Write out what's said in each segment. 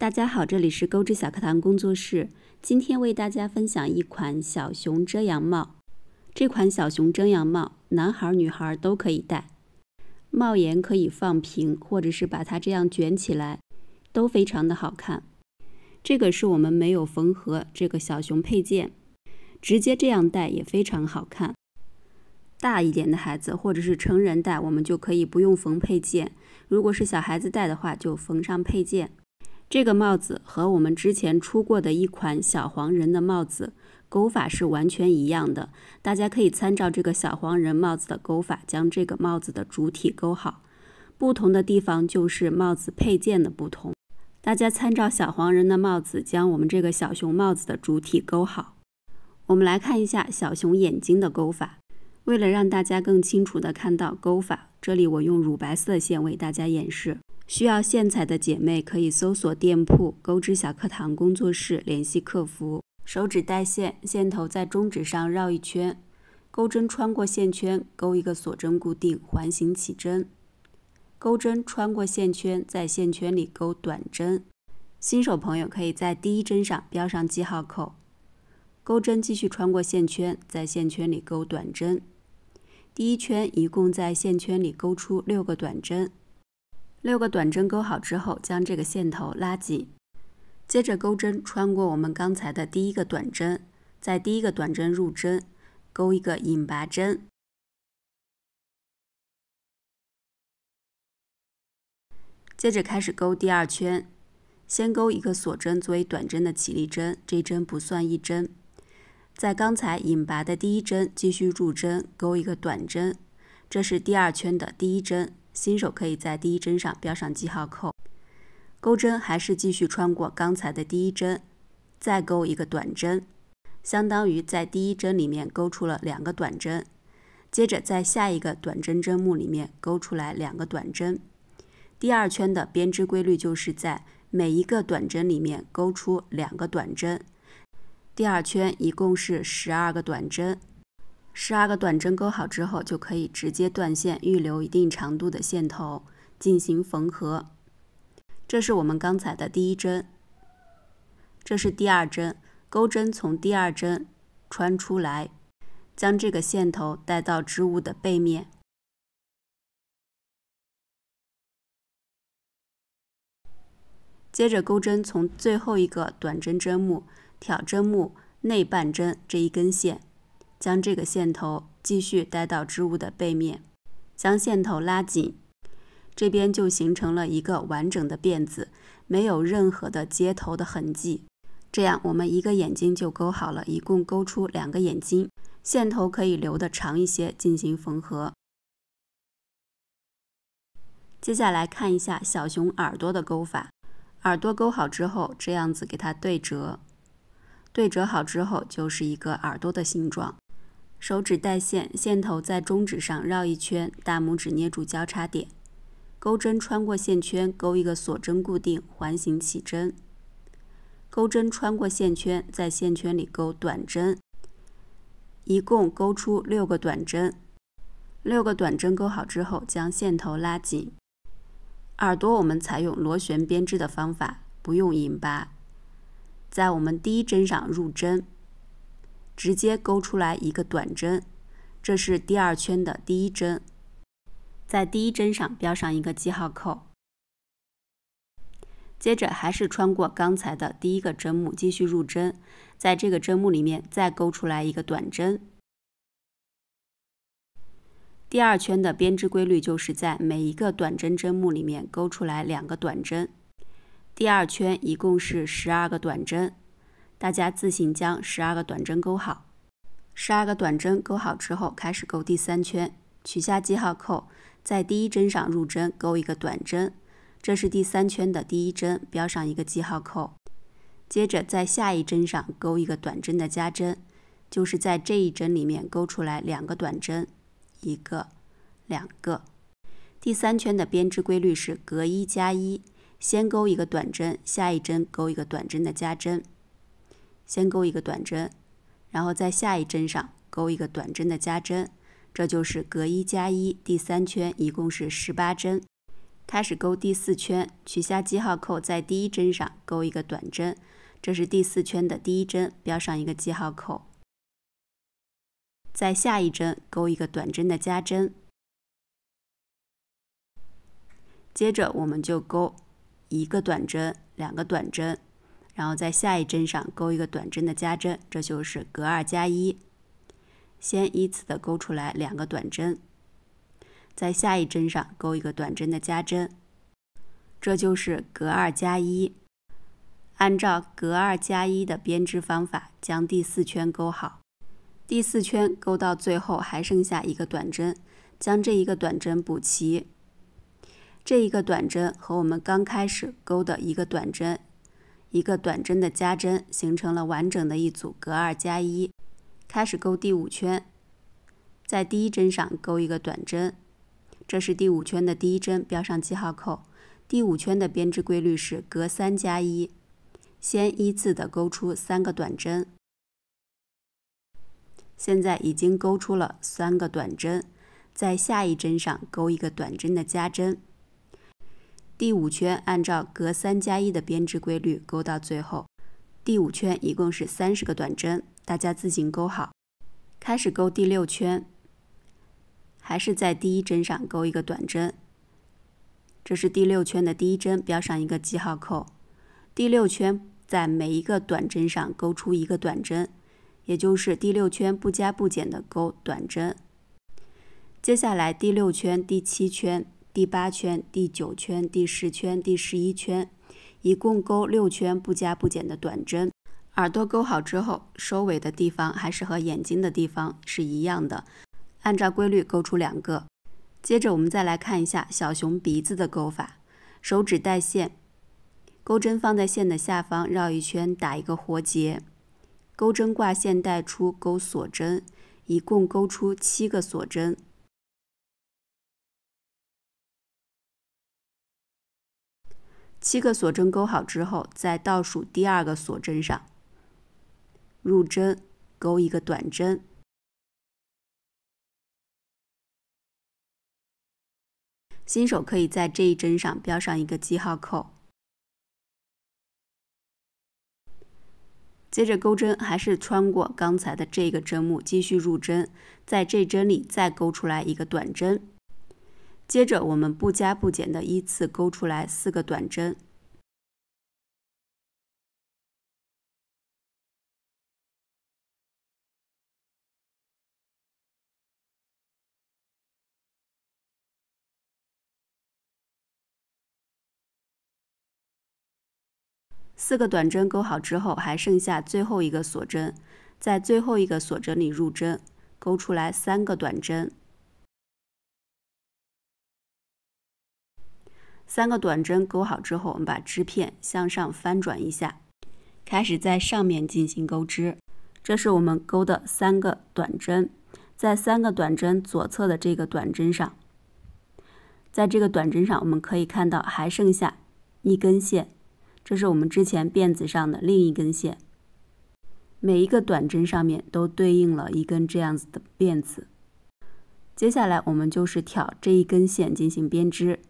大家好，这里是钩织小课堂工作室。今天为大家分享一款小熊遮阳帽。这款小熊遮阳帽，男孩女孩都可以戴。帽檐可以放平，或者是把它这样卷起来，都非常的好看。这个是我们没有缝合这个小熊配件，直接这样戴也非常好看。大一点的孩子或者是成人戴，我们就可以不用缝配件；如果是小孩子戴的话，就缝上配件。这个帽子和我们之前出过的一款小黄人的帽子钩法是完全一样的，大家可以参照这个小黄人帽子的钩法，将这个帽子的主体钩好。不同的地方就是帽子配件的不同，大家参照小黄人的帽子，将我们这个小熊帽子的主体钩好。我们来看一下小熊眼睛的钩法。为了让大家更清楚地看到钩法，这里我用乳白色的线为大家演示。需要线材的姐妹可以搜索店铺“钩织小课堂工作室”联系客服。手指带线，线头在中指上绕一圈，钩针穿过线圈，钩一个锁针固定环形起针。钩针穿过线圈，在线圈里钩短针。新手朋友可以在第一针上标上记号扣。钩针继续穿过线圈，在线圈里钩短针。第一圈一共在线圈里钩出六个短针。六个短针钩好之后，将这个线头拉紧。接着，钩针穿过我们刚才的第一个短针，在第一个短针入针，钩一个引拔针。接着开始钩第二圈，先钩一个锁针作为短针的起立针，这针不算一针。在刚才引拔的第一针继续入针，钩一个短针，这是第二圈的第一针。新手可以在第一针上标上记号扣，钩针还是继续穿过刚才的第一针，再钩一个短针，相当于在第一针里面钩出了两个短针。接着在下一个短针针目里面钩出来两个短针。第二圈的编织规律就是在每一个短针里面钩出两个短针。第二圈一共是十二个短针。十二个短针钩好之后，就可以直接断线，预留一定长度的线头进行缝合。这是我们刚才的第一针，这是第二针，钩针从第二针穿出来，将这个线头带到织物的背面。接着，钩针从最后一个短针针目挑针目内半针这一根线。将这个线头继续带到织物的背面，将线头拉紧，这边就形成了一个完整的辫子，没有任何的接头的痕迹。这样我们一个眼睛就勾好了，一共勾出两个眼睛。线头可以留的长一些，进行缝合。接下来看一下小熊耳朵的勾法。耳朵勾好之后，这样子给它对折，对折好之后就是一个耳朵的形状。手指带线，线头在中指上绕一圈，大拇指捏住交叉点，钩针穿过线圈，钩一个锁针固定，环形起针，钩针穿过线圈，在线圈里钩短针，一共钩出六个短针，六个短针钩好之后，将线头拉紧。耳朵我们采用螺旋编织的方法，不用引拔，在我们第一针上入针。直接勾出来一个短针，这是第二圈的第一针，在第一针上标上一个记号扣。接着还是穿过刚才的第一个针目继续入针，在这个针目里面再勾出来一个短针。第二圈的编织规律就是在每一个短针针目里面勾出来两个短针，第二圈一共是十二个短针。大家自行将十二个短针钩好。十二个短针钩好之后，开始钩第三圈。取下记号扣，在第一针上入针钩一个短针，这是第三圈的第一针，标上一个记号扣。接着在下一针上钩一个短针的加针，就是在这一针里面钩出来两个短针，一个，两个。第三圈的编织规律是隔一加一，先钩一个短针，下一针钩一个短针的加针。先钩一个短针，然后在下一针上钩一个短针的加针，这就是隔一加一。第三圈一共是十八针，开始钩第四圈，取下记号扣，在第一针上钩一个短针，这是第四圈的第一针，标上一个记号扣，在下一针钩一个短针的加针，接着我们就钩一个短针，两个短针。然后在下一针上钩一个短针的加针，这就是隔二加一。先依次的钩出来两个短针，在下一针上钩一个短针的加针，这就是隔二加一。按照隔二加一的编织方法，将第四圈钩好。第四圈钩到最后还剩下一个短针，将这一个短针补齐。这一个短针和我们刚开始钩的一个短针。一个短针的加针，形成了完整的一组，隔二加一。开始钩第五圈，在第一针上钩一个短针，这是第五圈的第一针，标上记号扣。第五圈的编织规律是隔三加一，先依次的钩出三个短针。现在已经钩出了三个短针，在下一针上钩一个短针的加针。第五圈按照隔三加一的编织规律钩到最后，第五圈一共是三十个短针，大家自行钩好。开始钩第六圈，还是在第一针上钩一个短针，这是第六圈的第一针，标上一个记号扣。第六圈在每一个短针上钩出一个短针，也就是第六圈不加不减的钩短针。接下来第六圈、第七圈。第八圈、第九圈、第十圈、第十一圈，一共钩六圈不加不减的短针。耳朵钩好之后，收尾的地方还是和眼睛的地方是一样的，按照规律钩出两个。接着我们再来看一下小熊鼻子的钩法，手指带线，钩针放在线的下方绕一圈打一个活结，钩针挂线带出钩锁针，一共钩出七个锁针。七个锁针钩好之后，在倒数第二个锁针上入针钩一个短针。新手可以在这一针上标上一个记号扣。接着钩针还是穿过刚才的这个针目继续入针，在这针里再钩出来一个短针。接着，我们不加不减的依次钩出来四个短针。四个短针钩好之后，还剩下最后一个锁针，在最后一个锁针里入针，钩出来三个短针。三个短针钩好之后，我们把织片向上翻转一下，开始在上面进行钩织。这是我们钩的三个短针，在三个短针左侧的这个短针上，在这个短针上我们可以看到还剩下一根线，这是我们之前辫子上的另一根线。每一个短针上面都对应了一根这样子的辫子。接下来我们就是挑这一根线进行编织。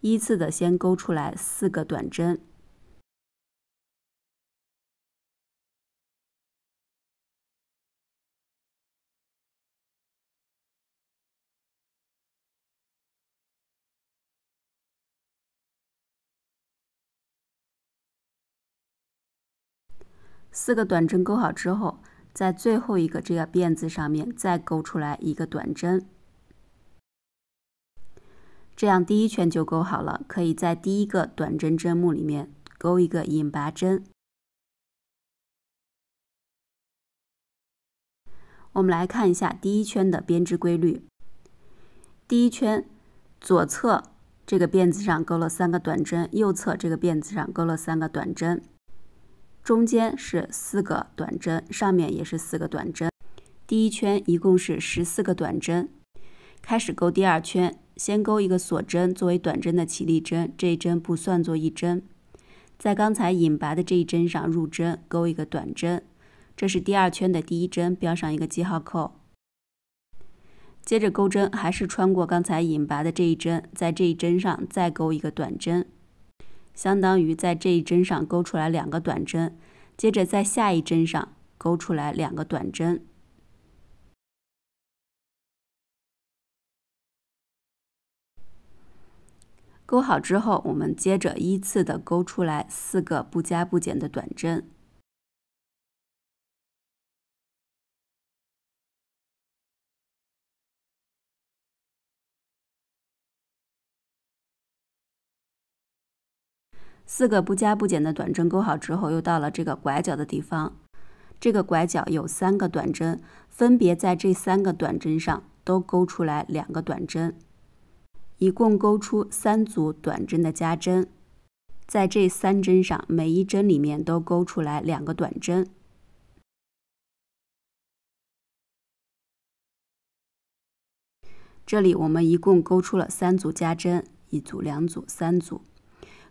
依次的，先勾出来四个短针。四个短针钩好之后，在最后一个这个辫子上面再勾出来一个短针。这样第一圈就钩好了，可以在第一个短针针目里面钩一个引拔针。我们来看一下第一圈的编织规律。第一圈左侧这个辫子上钩了三个短针，右侧这个辫子上钩了三个短针，中间是四个短针，上面也是四个短针。第一圈一共是十四个短针。开始钩第二圈。先钩一个锁针作为短针的起立针，这一针不算作一针。在刚才引拔的这一针上入针，钩一个短针，这是第二圈的第一针，标上一个记号扣。接着钩针还是穿过刚才引拔的这一针，在这一针上再钩一个短针，相当于在这一针上钩出来两个短针。接着在下一针上钩出来两个短针。钩好之后，我们接着依次的钩出来四个不加不减的短针。四个不加不减的短针钩好之后，又到了这个拐角的地方。这个拐角有三个短针，分别在这三个短针上都钩出来两个短针。一共勾出三组短针的加针，在这三针上，每一针里面都勾出来两个短针。这里我们一共勾出了三组加针，一组、两组、三组。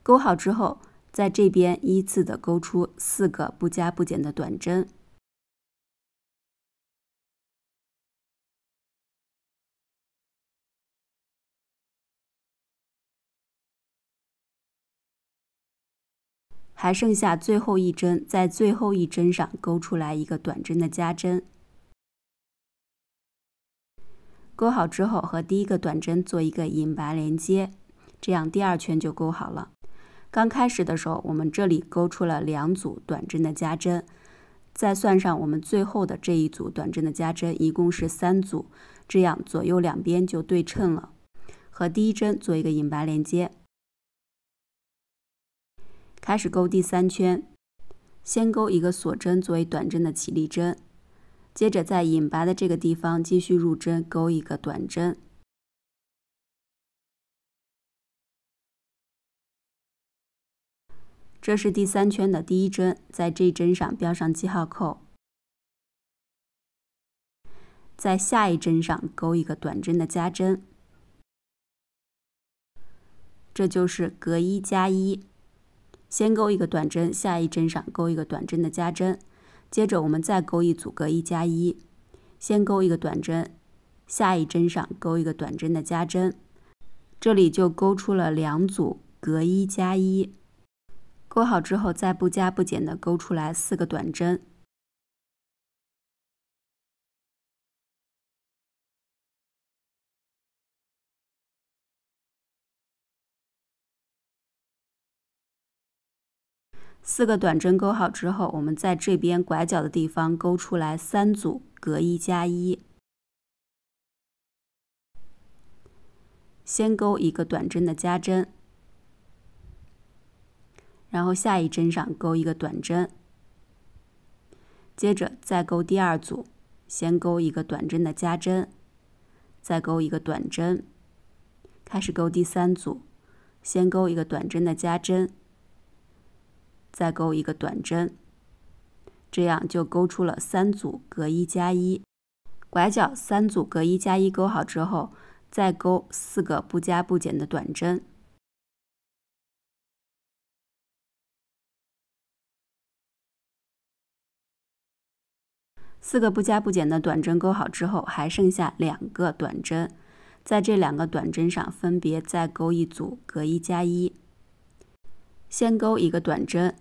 勾好之后，在这边依次的勾出四个不加不减的短针。还剩下最后一针，在最后一针上勾出来一个短针的加针，勾好之后和第一个短针做一个引拔连接，这样第二圈就勾好了。刚开始的时候，我们这里勾出了两组短针的加针，再算上我们最后的这一组短针的加针，一共是三组，这样左右两边就对称了，和第一针做一个引拔连接。开始勾第三圈，先勾一个锁针作为短针的起立针，接着在引拔的这个地方继续入针，勾一个短针。这是第三圈的第一针，在这一针上标上记号扣，在下一针上勾一个短针的加针，这就是隔一加一。先钩一个短针，下一针上钩一个短针的加针，接着我们再钩一组隔一加一。先钩一个短针，下一针上钩一个短针的加针，这里就钩出了两组隔一加一。钩好之后，再不加不减的钩出来四个短针。四个短针钩好之后，我们在这边拐角的地方钩出来三组，隔一加一。先钩一个短针的加针，然后下一针上钩一个短针，接着再钩第二组，先钩一个短针的加针，再钩一个短针，开始钩第三组，先钩一个短针的加针。再钩一个短针，这样就钩出了三组隔一加一。拐角三组隔一加一钩好之后，再钩四个不加不减的短针。四个不加不减的短针钩好之后，还剩下两个短针，在这两个短针上分别再钩一组隔一加一。先钩一个短针。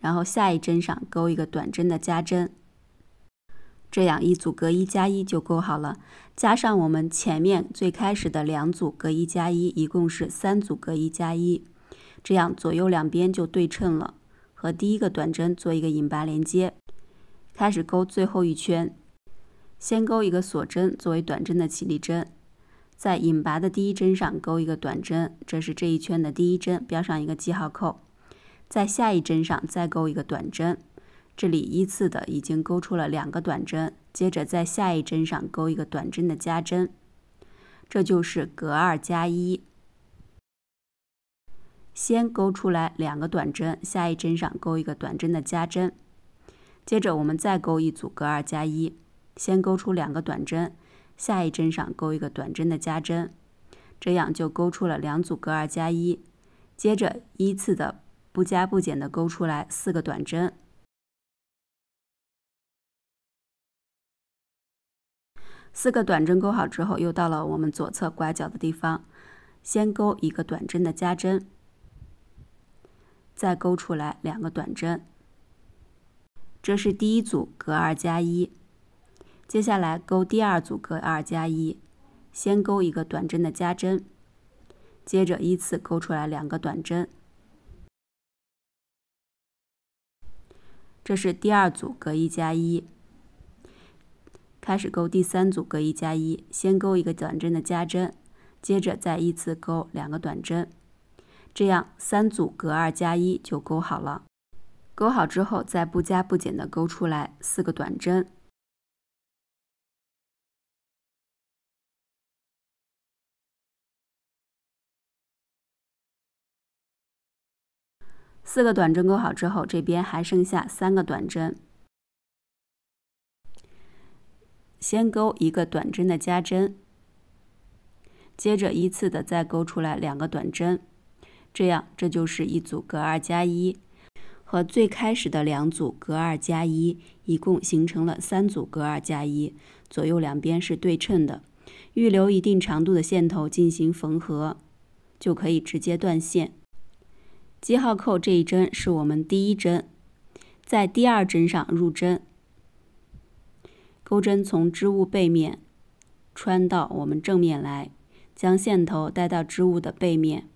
然后下一针上钩一个短针的加针，这样一组隔一加一就钩好了。加上我们前面最开始的两组隔一加一，一共是三组隔一加一，这样左右两边就对称了。和第一个短针做一个引拔连接，开始钩最后一圈，先钩一个锁针作为短针的起立针，在引拔的第一针上钩一个短针，这是这一圈的第一针，标上一个记号扣。在下一针上再钩一个短针，这里依次的已经钩出了两个短针，接着在下一针上钩一个短针的加针，这就是隔二加一。先钩出来两个短针，下一针上钩一个短针的加针，接着我们再钩一组隔二加一，先钩出两个短针，下一针上钩一个短针的加针，这样就钩出了两组隔二加一，接着依次的。不加不减的勾出来四个短针，四个短针钩好之后，又到了我们左侧拐角的地方，先钩一个短针的加针，再钩出来两个短针，这是第一组隔二加一。接下来钩第二组隔二加一，先钩一个短针的加针，接着依次钩出来两个短针。这是第二组隔一加一，开始钩第三组隔一加一，先钩一个短针的加针，接着再依次钩两个短针，这样三组隔二加一就钩好了。钩好之后，再不加不减的钩出来四个短针。四个短针钩好之后，这边还剩下三个短针。先钩一个短针的加针，接着依次的再钩出来两个短针，这样这就是一组隔二加一，和最开始的两组隔二加一，一共形成了三组隔二加一。左右两边是对称的，预留一定长度的线头进行缝合，就可以直接断线。记号扣这一针是我们第一针，在第二针上入针，钩针从织物背面穿到我们正面来，将线头带到织物的背面，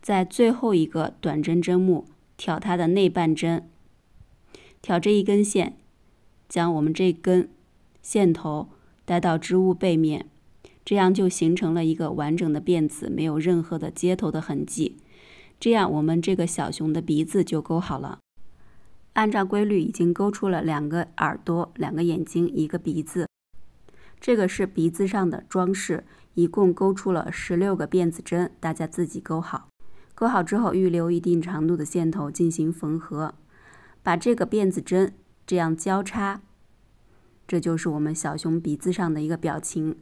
在最后一个短针针目挑它的内半针，挑这一根线，将我们这根线头带到织物背面。这样就形成了一个完整的辫子，没有任何的接头的痕迹。这样我们这个小熊的鼻子就勾好了。按照规律已经勾出了两个耳朵、两个眼睛、一个鼻子。这个是鼻子上的装饰，一共勾出了十六个辫子针，大家自己勾好。勾好之后，预留一定长度的线头进行缝合。把这个辫子针这样交叉，这就是我们小熊鼻子上的一个表情。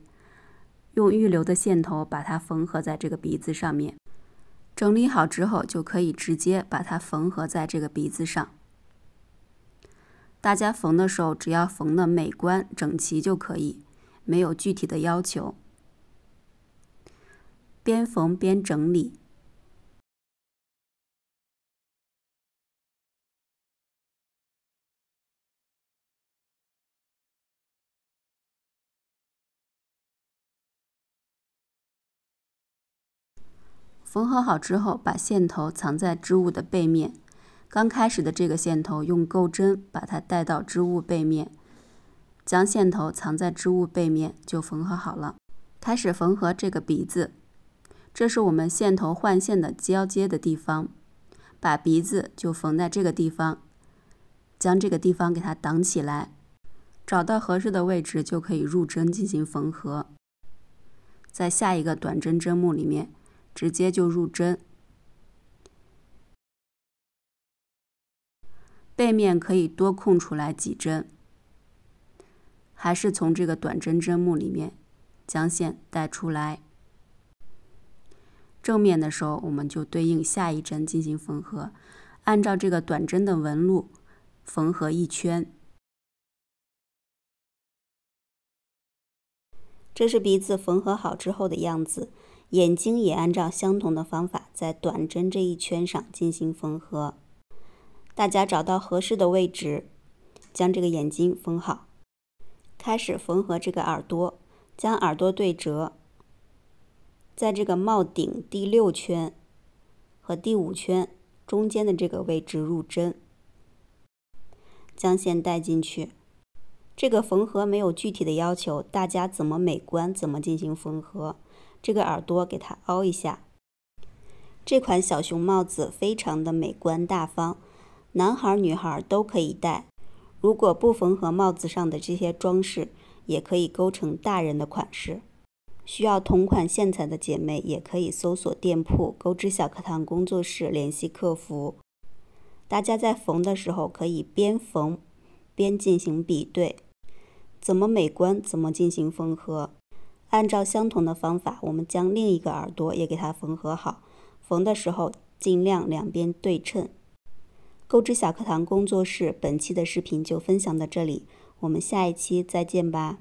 用预留的线头把它缝合在这个鼻子上面，整理好之后就可以直接把它缝合在这个鼻子上。大家缝的时候，只要缝的美观、整齐就可以，没有具体的要求。边缝边整理。缝合好之后，把线头藏在织物的背面。刚开始的这个线头用钩针把它带到织物背面，将线头藏在织物背面就缝合好了。开始缝合这个鼻子，这是我们线头换线的交接的地方，把鼻子就缝在这个地方，将这个地方给它挡起来。找到合适的位置就可以入针进行缝合，在下一个短针针目里面。直接就入针，背面可以多空出来几针，还是从这个短针针目里面将线带出来。正面的时候，我们就对应下一针进行缝合，按照这个短针的纹路缝合一圈。这是鼻子缝合好之后的样子。眼睛也按照相同的方法，在短针这一圈上进行缝合。大家找到合适的位置，将这个眼睛缝好。开始缝合这个耳朵，将耳朵对折，在这个帽顶第六圈和第五圈中间的这个位置入针，将线带进去。这个缝合没有具体的要求，大家怎么美观怎么进行缝合。这个耳朵给它凹一下。这款小熊帽子非常的美观大方，男孩女孩都可以戴。如果不缝合帽子上的这些装饰，也可以勾成大人的款式。需要同款线材的姐妹也可以搜索店铺“钩织小课堂工作室”联系客服。大家在缝的时候可以边缝边进行比对，怎么美观怎么进行缝合。按照相同的方法，我们将另一个耳朵也给它缝合好。缝的时候尽量两边对称。钩织小课堂工作室本期的视频就分享到这里，我们下一期再见吧。